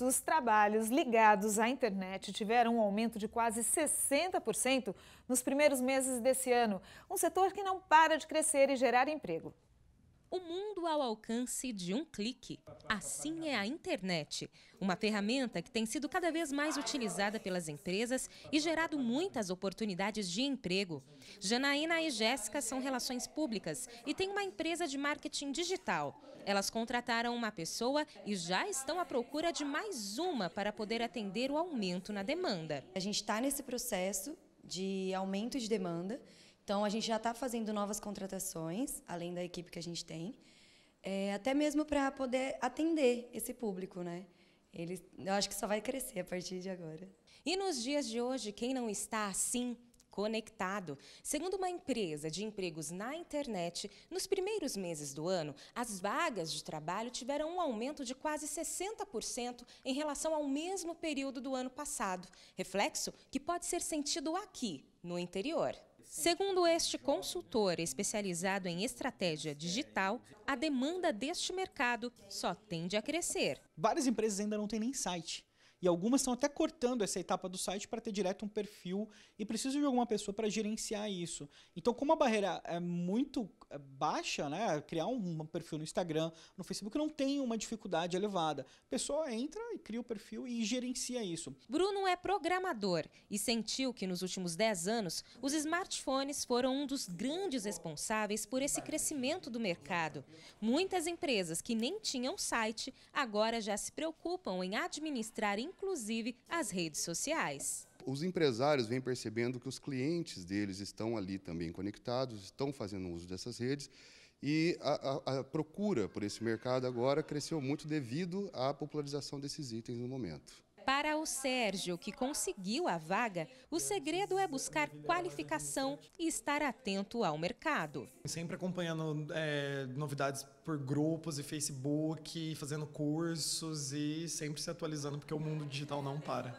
Os trabalhos ligados à internet tiveram um aumento de quase 60% nos primeiros meses desse ano, um setor que não para de crescer e gerar emprego. O mundo ao alcance de um clique. Assim é a internet, uma ferramenta que tem sido cada vez mais utilizada pelas empresas e gerado muitas oportunidades de emprego. Janaína e Jéssica são relações públicas e têm uma empresa de marketing digital. Elas contrataram uma pessoa e já estão à procura de mais uma para poder atender o aumento na demanda. A gente está nesse processo de aumento de demanda então, a gente já está fazendo novas contratações, além da equipe que a gente tem, é, até mesmo para poder atender esse público, né? Ele, eu acho que só vai crescer a partir de agora. E nos dias de hoje, quem não está assim conectado. Segundo uma empresa de empregos na internet, nos primeiros meses do ano, as vagas de trabalho tiveram um aumento de quase 60% em relação ao mesmo período do ano passado, reflexo que pode ser sentido aqui, no interior. Segundo este consultor especializado em estratégia digital, a demanda deste mercado só tende a crescer. Várias empresas ainda não têm nem site e algumas estão até cortando essa etapa do site para ter direto um perfil e preciso de alguma pessoa para gerenciar isso. Então, como a barreira é muito é, baixa, né, criar um perfil no Instagram, no Facebook não tem uma dificuldade elevada. A pessoa entra e cria o perfil e gerencia isso. Bruno é programador e sentiu que nos últimos 10 anos os smartphones foram um dos grandes responsáveis por esse crescimento do mercado. Muitas empresas que nem tinham site agora já se preocupam em administrar em inclusive as redes sociais. Os empresários vêm percebendo que os clientes deles estão ali também conectados, estão fazendo uso dessas redes e a, a, a, procura por esse mercado agora cresceu muito devido à popularização desses itens no momento. Para o Sérgio, que conseguiu a vaga, o segredo é buscar qualificação e estar atento ao mercado. Sempre acompanhando é, novidades por grupos e Facebook, fazendo cursos e sempre se atualizando, porque o mundo digital não para.